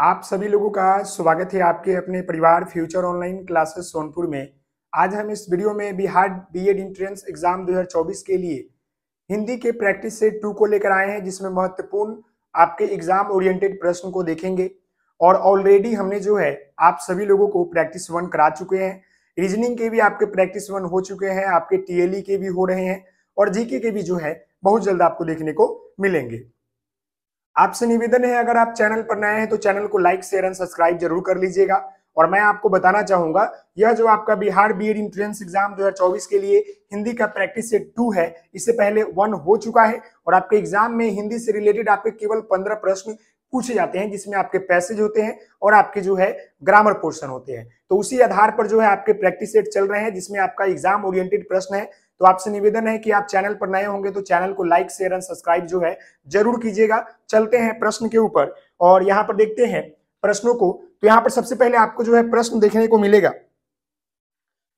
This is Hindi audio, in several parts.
आप सभी लोगों का स्वागत है आपके अपने परिवार फ्यूचर ऑनलाइन क्लासेस सोनपुर में आज हम इस वीडियो में बिहार बीएड एंट्रेंस एग्जाम 2024 के लिए हिंदी के प्रैक्टिस सेट टू को लेकर आए हैं जिसमें महत्वपूर्ण आपके एग्जाम ओरिएंटेड प्रश्न को देखेंगे और ऑलरेडी हमने जो है आप सभी लोगों को प्रैक्टिस वन करा चुके हैं रीजनिंग के भी आपके प्रैक्टिस वन हो चुके हैं आपके टीएलई e के भी हो रहे हैं और जीके के भी जो है बहुत जल्द आपको देखने को मिलेंगे आपसे निवेदन है अगर आप चैनल पर नए हैं तो चैनल को लाइक शेयर एंड सब्सक्राइब जरूर कर लीजिएगा और मैं आपको बताना चाहूंगा यह जो आपका Bihar B Ed entrance exam 2024 के लिए हिंदी का प्रैक्टिस सेट टू है इससे पहले वन हो चुका है और आपके एग्जाम में हिंदी से रिलेटेड आपके केवल पंद्रह प्रश्न पूछे जाते हैं जिसमें आपके पैसेज होते हैं और आपके जो है ग्रामर पोर्शन होते हैं तो उसी आधार पर जो है आपके प्रैक्टिस सेट चल रहे हैं जिसमें आपका एग्जाम ओरिएंटेड प्रश्न है तो आपसे निवेदन है कि आप चैनल पर नए होंगे तो चैनल को लाइक शेयर एंड सब्सक्राइब जो है जरूर कीजिएगा चलते हैं प्रश्न के ऊपर और यहाँ पर देखते हैं प्रश्नों को तो यहाँ पर सबसे पहले आपको जो है प्रश्न देखने को मिलेगा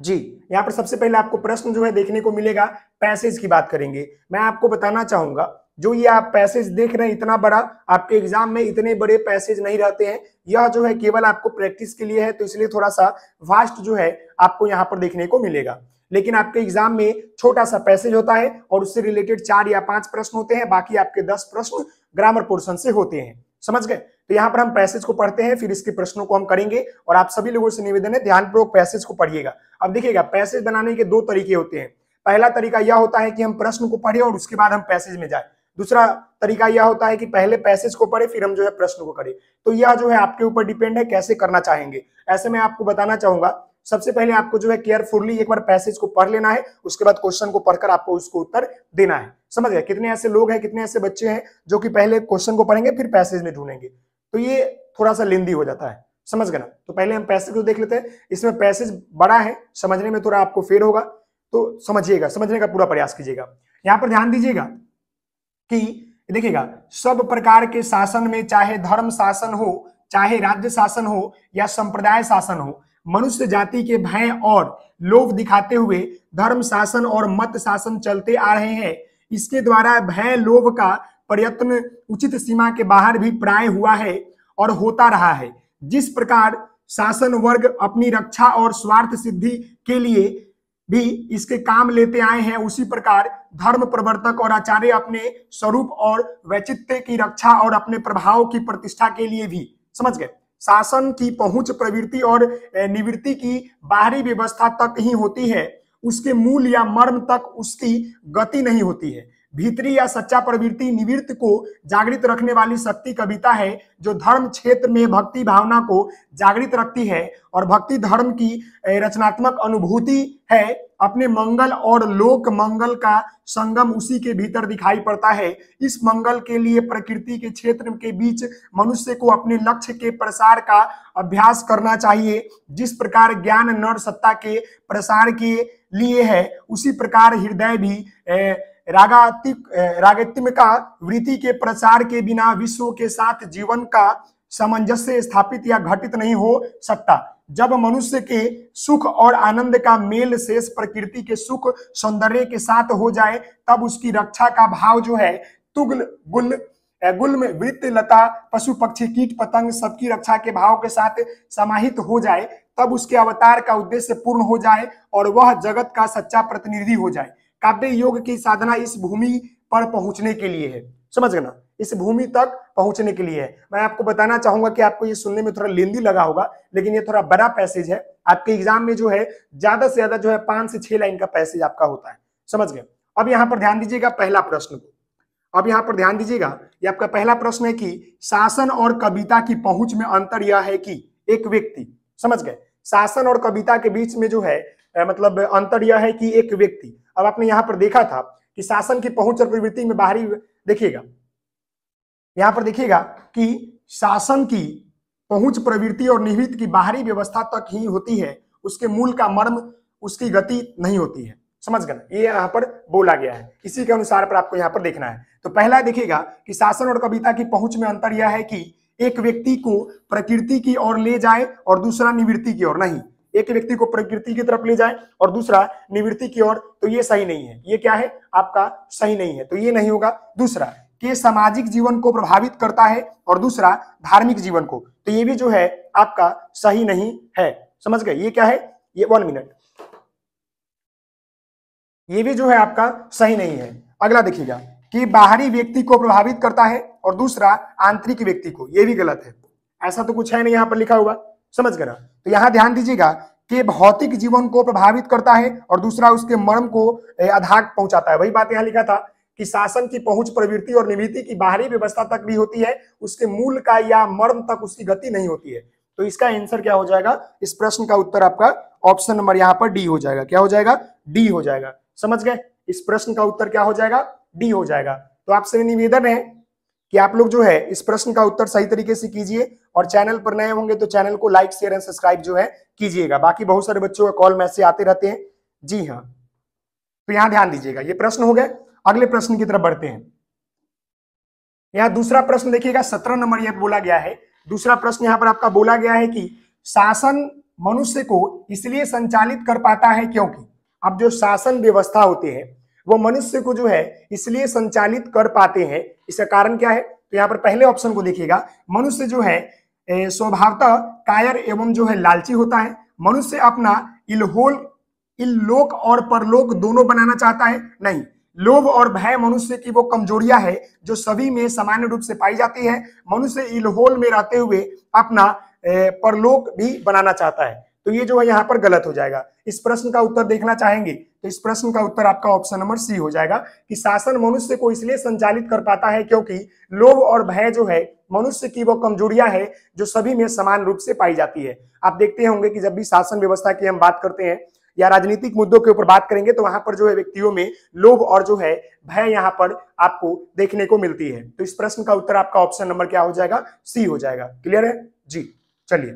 जी यहाँ पर सबसे पहले आपको प्रश्न जो है देखने को मिलेगा पैसेज की बात करेंगे मैं आपको बताना चाहूंगा जो ये आप पैसेज देख रहे हैं इतना बड़ा आपके एग्जाम में इतने बड़े पैसेज नहीं रहते हैं यह जो है केवल आपको प्रैक्टिस के लिए है तो इसलिए थोड़ा सा वास्ट जो है आपको यहाँ पर देखने को मिलेगा लेकिन आपके एग्जाम में छोटा सा पैसेज होता है और उससे रिलेटेड चार या पांच प्रश्न होते हैं बाकी आपके दस प्रश्न ग्रामर पोर्शन से होते हैं समझ गए तो यहाँ पर हम पैसेज को पढ़ते हैं फिर इसके प्रश्नों को हम करेंगे और आप सभी लोगों से निवेदन है ध्यानपूर्वक पैसेज को पढ़िएगा अब देखिएगा पैसेज बनाने के दो तरीके होते हैं पहला तरीका यह होता है कि हम प्रश्न को पढ़े और उसके बाद हम पैसेज में जाए दूसरा तरीका यह होता है कि पहले पैसेज को पढ़े फिर हम जो है प्रश्न को करें तो यह जो है आपके ऊपर डिपेंड है कैसे करना चाहेंगे ऐसे में आपको बताना चाहूंगा सबसे पहले आपको जो है केयरफुली एक बार पैसेज को पढ़ लेना है उसके बाद क्वेश्चन को पढ़कर आपको उसको उत्तर देना है समझ गए कितने ऐसे लोग हैं कितने ऐसे बच्चे हैं जो कि पहले क्वेश्चन को पढ़ेंगे फिर पैसेज में ढूंढेंगे तो ये थोड़ा सा लेंदी हो जाता है समझ गए ना तो पहले हम पैसेज को देख लेते हैं इसमें पैसेज बड़ा है समझने में थोड़ा आपको फेर होगा तो समझिएगा समझने का पूरा प्रयास कीजिएगा यहां पर ध्यान दीजिएगा कि देखिएगा सब प्रकार के शासन में चाहे धर्म शासन हो चाहे राज्य शासन हो या संप्रदाय शासन हो मनुष्य जाति के भय और लोभ दिखाते हुए धर्म शासन और मत शासन चलते आ रहे हैं इसके द्वारा भय लोभ का प्रयत्न उचित सीमा के बाहर भी प्राय हुआ है और होता रहा है जिस प्रकार शासन वर्ग अपनी रक्षा और स्वार्थ सिद्धि के लिए भी इसके काम लेते आए हैं उसी प्रकार धर्म प्रवर्तक और आचार्य अपने स्वरूप और वैचित्य की रक्षा और अपने प्रभाव की प्रतिष्ठा के लिए भी समझ गए शासन की पहुंच प्रवृत्ति और निवृत्ति की बाहरी व्यवस्था तक ही होती है उसके मूल या मर्म तक उसकी गति नहीं होती है भीतरी या सच्चा प्रवृत्ति निवृत्त को जागृत रखने वाली शक्ति कविता है जो धर्म क्षेत्र में भक्ति भावना को जागृत रखती है और भक्ति धर्म की रचनात्मक अनुभूति है अपने मंगल और लोक मंगल का संगम उसी के भीतर दिखाई पड़ता है इस मंगल के लिए प्रकृति के क्षेत्र के बीच मनुष्य को अपने लक्ष्य के प्रसार का अभ्यास करना चाहिए जिस प्रकार ज्ञान नर सत्ता के प्रसार के लिए है उसी प्रकार हृदय भी ए, रागतिका वृत्ति के प्रचार के बिना विश्व के साथ जीवन का सामंजस्य स्थापित या घटित नहीं हो सकता जब मनुष्य के सुख और आनंद का मेल शेष प्रकृति के सुख सौंदर्य के साथ हो जाए तब उसकी रक्षा का भाव जो है तुगल गुल में वृत्त लता पशु पक्षी कीट पतंग सबकी रक्षा के भाव के साथ समाहित हो जाए तब उसके अवतार का उद्देश्य पूर्ण हो जाए और वह जगत का सच्चा प्रतिनिधि हो जाए काव्य योग की साधना इस भूमि पर पहुंचने के लिए है समझ गए ना इस भूमि तक पहुंचने के लिए है मैं आपको बताना चाहूंगा कि आपको ये सुनने में थोड़ा लेंदी लगा होगा लेकिन ये थोड़ा बड़ा पैसेज है आपके एग्जाम में जो है ज्यादा से ज्यादा जो है पांच से छह लाइन का पैसेज आपका होता है समझ गए अब यहाँ पर ध्यान दीजिएगा पहला प्रश्न को अब यहाँ पर ध्यान दीजिएगा ये आपका पहला प्रश्न है कि शासन और कविता की पहुंच में अंतर यह है कि एक व्यक्ति समझ गए शासन और कविता के बीच में जो है मतलब अंतर यह है कि एक व्यक्ति अब आपने यहां पर देखा था कि शासन की पहुंच और प्रवृत्ति में बाहरी देखिएगा यहां पर देखिएगा कि शासन की पहुंच प्रवृत्ति और निहित की बाहरी व्यवस्था तक ही होती है उसके मूल का मर्म उसकी गति नहीं होती है समझ गए ये यहाँ पर बोला गया है इसी के अनुसार पर आपको यहाँ पर देखना है तो पहला देखिएगा कि शासन और कविता की पहुंच में अंतर यह है कि एक व्यक्ति को प्रकृति की ओर ले जाए और दूसरा निवृत्ति की ओर नहीं एक व्यक्ति को प्रकृति की तरफ ले जाए और दूसरा निवृत्ति की ओर तो ये सही नहीं है ये क्या है आपका सही नहीं है तो ये नहीं होगा दूसरा कि सामाजिक जीवन को प्रभावित करता है और दूसरा धार्मिक जीवन को तो ये भी जो है आपका सही नहीं है समझ गए ये क्या है ये वन मिनट ये भी जो है आपका सही नहीं है अगला देखिएगा कि बाहरी व्यक्ति को प्रभावित करता है और दूसरा आंतरिक व्यक्ति को यह भी गलत है ऐसा तो कुछ है नहीं यहां पर लिखा हुआ समझ गए तो यहाँ ध्यान दीजिएगा कि भौतिक जीवन को प्रभावित करता है और दूसरा उसके मर्म को आधार पहुंचाता है वही बात यहाँ लिखा था कि शासन की पहुंच प्रवृत्ति और निवृत्ति की बाहरी व्यवस्था तक भी होती है उसके मूल का या मर्म तक उसकी गति नहीं होती है तो इसका आंसर क्या हो जाएगा इस प्रश्न का उत्तर आपका ऑप्शन नंबर यहाँ पर डी हो जाएगा क्या हो जाएगा डी हो जाएगा समझ गए इस प्रश्न का उत्तर क्या हो जाएगा डी हो जाएगा तो आपसे निवेदन है कि आप लोग जो है इस प्रश्न का उत्तर सही तरीके से कीजिए और चैनल पर नए होंगे तो चैनल को लाइक शेयर एंड सब्सक्राइब जो है कीजिएगा बाकी बहुत सारे बच्चों का कॉल मैसेज आते रहते हैं जी हाँ तो यहां ध्यान दीजिएगा ये प्रश्न हो गए अगले प्रश्न की तरफ बढ़ते हैं यहां दूसरा प्रश्न देखिएगा सत्रह नंबर यह बोला गया है दूसरा प्रश्न यहाँ पर आपका बोला गया है कि शासन मनुष्य को इसलिए संचालित कर पाता है क्योंकि अब जो शासन व्यवस्था होती है वो मनुष्य को जो है इसलिए संचालित कर पाते हैं इसका कारण क्या है तो यहाँ पर पहले ऑप्शन को देखिएगा मनुष्य जो है स्वभावतः कायर एवं जो है लालची होता है मनुष्य अपना इलहोल इलोक और परलोक दोनों बनाना चाहता है नहीं लोभ और भय मनुष्य की वो कमजोरिया है जो सभी में सामान्य रूप से पाई जाती है मनुष्य इलहोल में रहते हुए अपना परलोक भी बनाना चाहता है तो ये जो है यहाँ पर गलत हो जाएगा इस प्रश्न का उत्तर देखना चाहेंगे तो इस प्रश्न का उत्तर आपका ऑप्शन नंबर सी हो जाएगा कि शासन मनुष्य को इसलिए संचालित कर पाता है क्योंकि लोभ और भय जो है मनुष्य की वो कमजोरिया है जो सभी में समान रूप से पाई जाती है आप देखते होंगे कि जब भी शासन व्यवस्था की हम बात करते हैं या राजनीतिक मुद्दों के ऊपर बात करेंगे तो वहां पर जो है व्यक्तियों में लोभ और जो है भय यहाँ पर आपको देखने को मिलती है तो इस प्रश्न का उत्तर आपका ऑप्शन नंबर क्या हो जाएगा सी हो जाएगा क्लियर है जी चलिए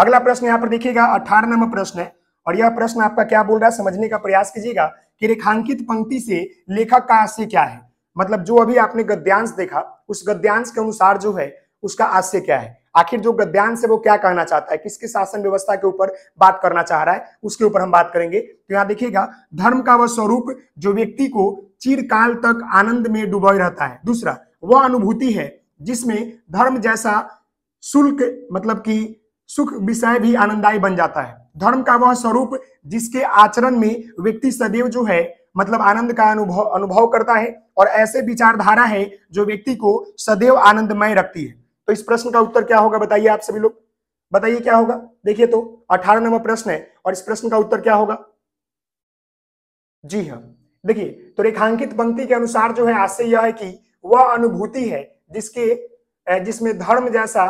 अगला प्रश्न यहाँ पर देखिएगा अठारह नंबर प्रश्न है और यह प्रश्न आपका क्या बोल रहा है समझने का प्रयास कीजिएगा कि रेखांकित पंक्ति से लेखक का आशय क्या है मतलब जो अभी आपने गद्यांश देखा उस गद्यांश के अनुसार जो है उसका आशय क्या है आखिर जो गद्यांश है वो क्या कहना चाहता है किसके शासन व्यवस्था के ऊपर बात करना चाह रहा है उसके ऊपर हम बात करेंगे तो यहाँ देखिएगा धर्म का वह स्वरूप जो व्यक्ति को चिरकाल तक आनंद में डुबोए रहता है दूसरा वह अनुभूति है जिसमें धर्म जैसा शुल्क मतलब की सुख विषय भी आनंददायी बन जाता है धर्म का वह स्वरूप जिसके आचरण में व्यक्ति सदैव जो है मतलब आनंद का अनुभव अनुभव करता है और ऐसे विचारधारा है जो व्यक्ति को सदैव आनंदमय रखती है तो इस प्रश्न का उत्तर क्या होगा बताइए आप सभी लोग बताइए क्या होगा देखिए तो अठारह नंबर प्रश्न है और इस प्रश्न का उत्तर क्या होगा जी हाँ देखिए तो रेखांकित पंक्ति के अनुसार जो है आशय यह है कि वह अनुभूति है जिसके जिसमें धर्म जैसा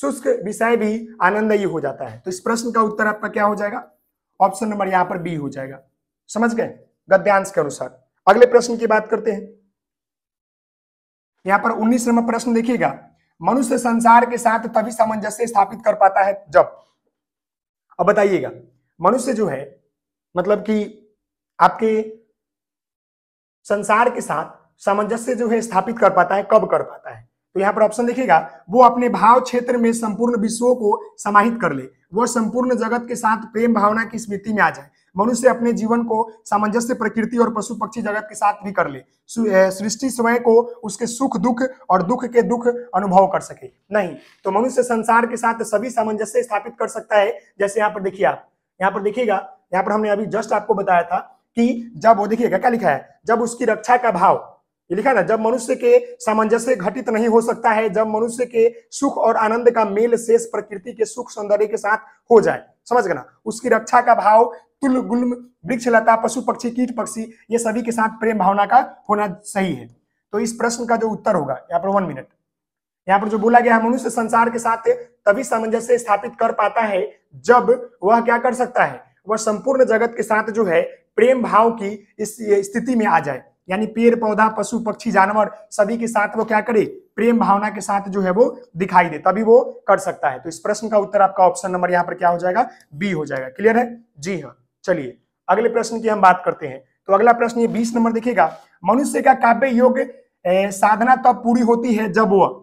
शुष्क विषय भी आनंदयी हो जाता है तो इस प्रश्न का उत्तर आपका क्या हो जाएगा ऑप्शन नंबर यहां पर बी हो जाएगा समझ गए गद्यांश के अनुसार अगले प्रश्न की बात करते हैं यहां पर उन्नीस नंबर प्रश्न देखिएगा मनुष्य संसार के साथ तभी सामंजस्य स्थापित कर पाता है जब अब बताइएगा मनुष्य जो है मतलब कि आपके संसार के साथ सामंजस्य जो है स्थापित कर पाता है कब कर पाता है तो यहाँ पर ऑप्शन देखिएगा वो अपने भाव क्षेत्र में संपूर्ण विश्व को समाहित कर ले वो संपूर्ण जगत के साथ प्रेम भावना की स्मृति में आ जाए मनुष्य अपने जीवन को सामंजस्य प्रकृति और पशु पक्षी जगत के साथ भी कर ले सृष्टि स्वयं को उसके सुख दुख और दुख के दुख अनुभव कर सके नहीं तो मनुष्य संसार के साथ सभी सामंजस्य स्थापित कर सकता है जैसे यहाँ पर देखिए आप यहाँ पर देखिएगा यहाँ पर हमने अभी जस्ट आपको बताया था कि जब वो देखिएगा क्या लिखा है जब उसकी रक्षा का भाव ये लिखा ना जब मनुष्य के सामंजस्य घटित नहीं हो सकता है जब मनुष्य के सुख और आनंद का मेल शेष प्रकृति के सुख सौंदर्य के साथ हो जाए समझ गए ना उसकी रक्षा का भाव तुल गुल्म वृक्ष लता पशु पक्षी कीट पक्षी ये सभी के साथ प्रेम भावना का होना सही है तो इस प्रश्न का जो उत्तर होगा यहाँ पर वन मिनट यहाँ पर जो बोला गया मनुष्य संसार के साथ तभी सामंजस्य स्थापित कर पाता है जब वह क्या कर सकता है वह संपूर्ण जगत के साथ जो है प्रेम भाव की इस स्थिति में आ जाए यानी पेड़ पौधा पशु पक्षी जानवर सभी के साथ वो क्या करे प्रेम भावना के साथ जो है वो दिखाई दे तभी वो कर सकता है तो इस प्रश्न का उत्तर आपका ऑप्शन नंबर यहाँ पर क्या हो जाएगा बी हो जाएगा क्लियर है जी हाँ चलिए अगले प्रश्न की हम बात करते हैं तो अगला प्रश्न ये बीस नंबर देखिएगा मनुष्य का काव्य योग साधना तब पूरी होती है जब वह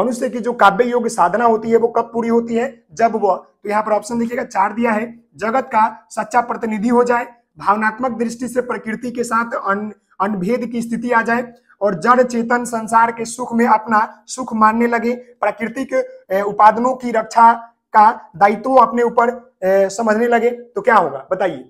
मनुष्य की जो काव्य योग साधना होती है वो कब पूरी होती है जब वह तो यहाँ पर ऑप्शन देखिएगा चार दिया है जगत का सच्चा प्रतिनिधि हो जाए भावनात्मक दृष्टि से प्रकृति के साथ अनभेद की स्थिति आ जाए और जड़ चेतन संसार के सुख में अपना सुख मानने लगे प्राकृतिक उपादनों की रक्षा का दायित्व अपने ऊपर समझने लगे तो क्या होगा बताइए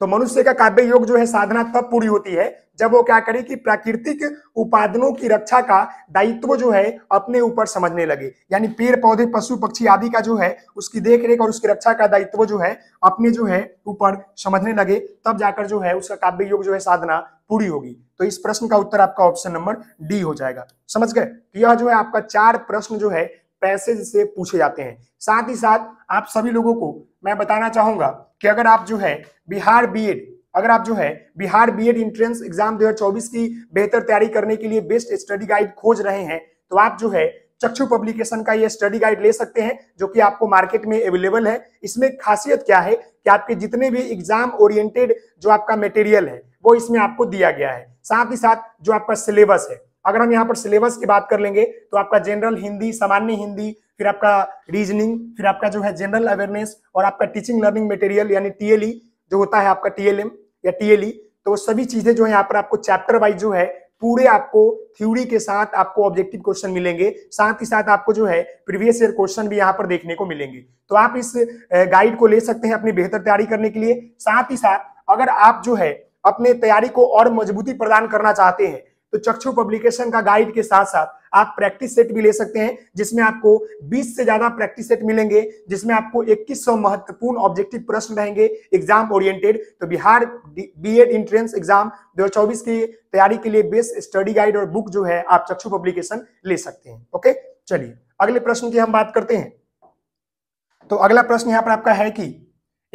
तो मनुष्य का काव्य योग जो है साधना तब पूरी होती है जब वो क्या करे कि प्राकृतिक उपादनों की रक्षा का दायित्व जो है अपने ऊपर समझने लगे यानी पेड़ पौधे पशु पक्षी आदि का जो है उसकी देखरेख और उसकी रक्षा का दायित्व जो है अपने जो है ऊपर समझने लगे तब जाकर जो है उसका काव्य योग जो है साधना पूरी होगी तो इस प्रश्न का उत्तर आपका ऑप्शन नंबर डी हो जाएगा समझ गए तो यह जो है आपका चार प्रश्न जो है पैसेज से पूछे जाते हैं साथ ही साथ आप सभी लोगों को मैं बताना चाहूंगा कि अगर आप जो है बिहार बीएड अगर आप जो है बिहार बीएड एंट्रेंस एग्जाम 2024 की बेहतर तैयारी करने के लिए बेस्ट स्टडी गाइड खोज रहे हैं तो आप जो है चक्षु पब्लिकेशन का ये स्टडी गाइड ले सकते हैं जो कि आपको मार्केट में अवेलेबल है इसमें खासियत क्या है कि आपके जितने भी एग्जाम ओरिएंटेड जो आपका मटेरियल है वो इसमें आपको दिया गया है साथ ही साथ जो आपका सिलेबस है अगर हम यहाँ पर सिलेबस की बात कर लेंगे तो आपका जनरल हिंदी सामान्य हिंदी फिर आपका रीजनिंग फिर आपका जो है जनरल अवेयरनेस और आपका टीचिंग लर्निंग मटेरियल यानी टीएलई e जो होता है आपका टीएलएम या टीएलई e, तो सभी चीजें जो है यहाँ पर आपको चैप्टर वाइज जो है पूरे आपको थ्योरी के साथ आपको ऑब्जेक्टिव क्वेश्चन मिलेंगे साथ ही साथ आपको जो है प्रीवियस ईयर क्वेश्चन भी यहाँ पर देखने को मिलेंगे तो आप इस गाइड को ले सकते हैं अपनी बेहतर तैयारी करने के लिए साथ ही साथ अगर आप जो है अपने तैयारी को और मजबूती प्रदान करना चाहते हैं तो चक्षु पब्लिकेशन का गाइड के साथ साथ आप प्रैक्टिस सेट भी ले सकते हैं जिसमें आपको 20 से ज्यादा प्रैक्टिस सेट मिलेंगे जिसमें आपको 2100 महत्वपूर्ण ऑब्जेक्टिव प्रश्न रहेंगे एग्जाम ओरिएंटेड तो बिहार बीएड एंट्रेंस एग्जाम 2024 की तैयारी के लिए बेस्ट स्टडी गाइड और बुक जो है आप चक्षु पब्लिकेशन ले सकते हैं ओके चलिए अगले प्रश्न की हम बात करते हैं तो अगला प्रश्न यहाँ पर आपका है कि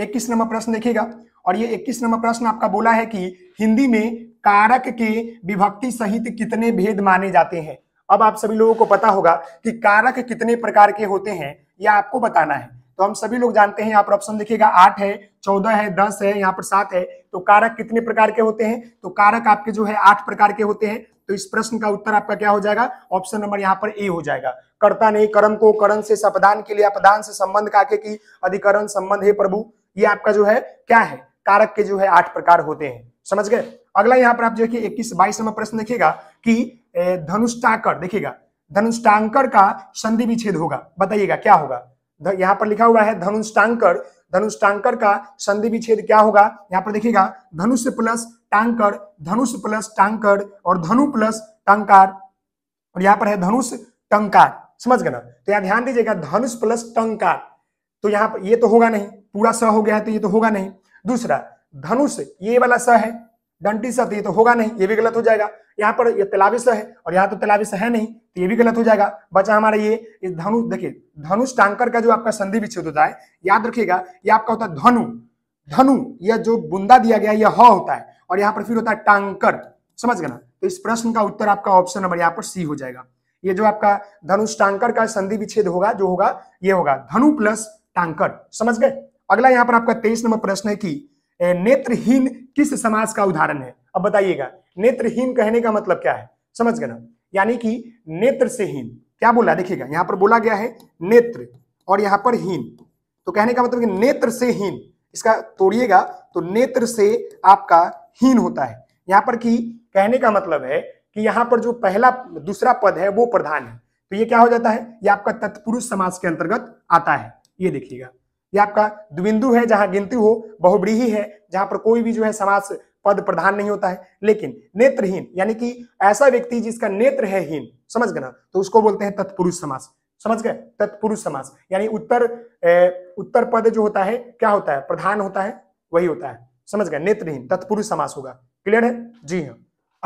इक्कीस नंबर प्रश्न देखिएगा और ये इक्कीस नंबर प्रश्न आपका बोला है कि हिंदी में कारक के विभक्ति सहित कितने भेद माने जाते हैं अब आप सभी लोगों को पता होगा कि कारक कितने प्रकार के होते हैं यह आपको बताना है तो हम सभी लोग जानते हैं यहाँ पर ऑप्शन देखिएगा आठ है चौदह है दस है यहाँ पर सात है तो कारक कितने प्रकार के होते हैं तो कारक आपके जो है आठ प्रकार के होते हैं तो इस प्रश्न का उत्तर आपका क्या हो जाएगा ऑप्शन नंबर यहाँ पर ए हो जाएगा कर्ता नहीं कर्म को करण से सपदान के लिए अपदान से संबंध के की अधिकरण संबंध है प्रभु ये आपका जो है क्या है कारक के जो है आठ प्रकार होते हैं समझ गए अगला यहाँ पर आप देखिए इक्कीस बाईस नंबर प्रश्न देखिएगा कि धनुष्टाकर देखिएगा धनुष्टांकर का संधि विच्छेद होगा बताइएगा क्या होगा यहाँ पर लिखा हुआ है धनुष्टांकर धनुष्टांकर का संधि विच्छेद क्या होगा यहाँ पर देखिएगा धनुष प्लस टांकर धनुष प्लस टांकर और धनु प्लस टंकार और यहाँ पर है धनुष टंकार समझ गए ना तो यहाँ ध्यान दीजिएगा धनुष प्लस टंकार तो यहाँ पर ये तो होगा नहीं पूरा स हो गया है तो ये तो होगा नहीं दूसरा धनुष ये वाला स है दंटी सती तो होगा नहीं ये भी गलत हो जाएगा यहाँ पर ये तलाविस है और यहाँ तो तलाविस है नहीं तो ये भी गलत हो जाएगा बचा हमारा ये इस धनु देखिए धनु टांकर का जो आपका संधि विच्छेद होता है याद रखिएगा ये आपका होता है धनु धनु यह जो बुंदा दिया गया यह होता है और यहाँ पर फिर होता है टांकर समझ गए ना तो इस प्रश्न का उत्तर आपका ऑप्शन नंबर यहाँ पर सी हो जाएगा ये जो आपका धनु टांकर का संधि विच्छेद होगा जो होगा ये होगा धनु प्लस टांकर समझ गए अगला यहाँ पर आपका तेईस नंबर प्रश्न है कि नेत्रहीन किस समाज का उदाहरण है अब बताइएगा नेत्रहीन कहने का मतलब क्या है समझ गए ना यानी कि नेत्र से हीन क्या बोला देखिएगा यहाँ पर बोला गया है नेत्र और यहां पर हीन तो कहने का मतलब कि नेत्र से हीन इसका तोड़िएगा तो नेत्र से आपका हीन होता है यहाँ पर कि कहने का मतलब है कि यहाँ पर जो पहला दूसरा पद है वो प्रधान है तो ये क्या हो जाता है ये आपका तत्पुरुष समाज के अंतर्गत आता है ये देखिएगा ये आपका द्विंदु है जहां गिनती हो बहुब्रीही है जहां पर कोई भी जो है समास पद प्रधान नहीं होता है लेकिन नेत्रहीन यानी कि ऐसा व्यक्ति जिसका नेत्र है हीन समझ गए ना तो उसको बोलते हैं तत्पुरुष समास समझ गए तत्पुरुष समास यानी उत्तर ए, उत्तर पद जो होता है क्या होता है प्रधान होता है वही होता है समझ गए नेत्रहीन तत्पुरुष समास होगा क्लियर है जी हाँ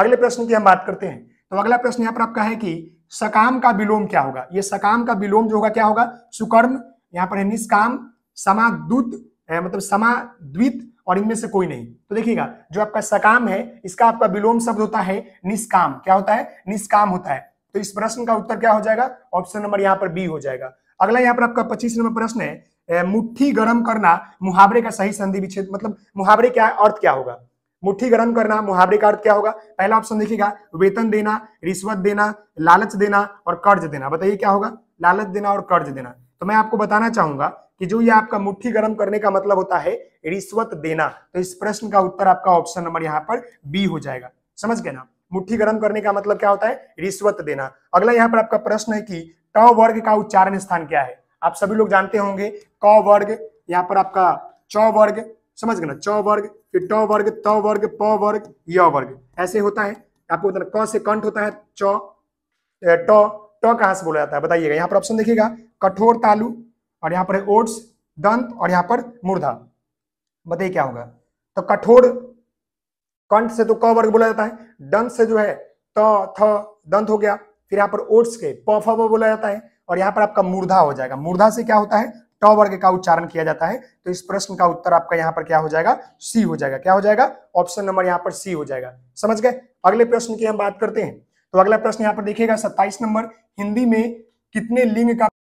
अगले प्रश्न की हम बात करते हैं तो अगला प्रश्न यहाँ पर आपका है कि सकाम का विलोम क्या होगा ये सकाम का विलोम जो होगा क्या होगा सुकर्म यहाँ पर है निष्काम समादूत मतलब समाद्वित और इनमें से कोई नहीं तो देखिएगा जो आपका सकाम है इसका आपका विलोम शब्द होता है निष्काम क्या होता है निष्काम होता है तो इस प्रश्न का उत्तर क्या हो जाएगा ऑप्शन नंबर यहाँ पर बी हो जाएगा अगला यहाँ पर आपका पच्चीस नंबर प्रश्न है मुट्ठी गर्म करना मुहावरे का सही संधि विच्छेद मतलब मुहावरे क्या अर्थ क्या होगा मुट्ठी गर्म करना मुहावरे का अर्थ क्या होगा पहला ऑप्शन देखिएगा वेतन देना रिश्वत देना लालच देना और कर्ज देना बताइए क्या होगा लालच देना और कर्ज देना तो मैं आपको बताना चाहूंगा कि जो ये आपका मुट्ठी गर्म करने का मतलब होता है रिश्वत देना तो इस प्रश्न का उत्तर आपका ऑप्शन नंबर यहाँ पर बी हो जाएगा समझ गए ना मुट्ठी गर्म करने का मतलब क्या होता है रिश्वत देना अगला यहाँ पर आपका प्रश्न है कि ट वर्ग का उच्चारण स्थान क्या है आप सभी लोग जानते होंगे क वर्ग यहाँ पर आपका च वर्ग समझ गए ना च वर्ग फिर ट वर्ग त वर्ग प वर्ग य वर्ग ऐसे होता है आपको बताना क से कंठ होता है च ट ट से बोला जाता है बताइएगा यहाँ पर ऑप्शन देखिएगा कठोर तालु और यहाँ पर है ओट्स दंत और यहाँ पर मूर्धा बताइए क्या होगा तो कठोर कंठ से तो क वर्ग बोला जाता है दंत से जो है त थ दंत हो गया फिर यहाँ पर ओट्स के प फ बोला जाता है और यहाँ पर आपका मूर्धा हो जाएगा मूर्धा से क्या होता है ट वर्ग का उच्चारण किया जाता है तो इस प्रश्न का उत्तर आपका यहाँ पर क्या हो जाएगा सी हो जाएगा क्या हो जाएगा ऑप्शन नंबर यहाँ पर सी हो जाएगा समझ गए अगले प्रश्न की हम बात करते हैं तो अगला प्रश्न यहाँ पर देखिएगा सत्ताईस नंबर हिंदी में कितने लिंग का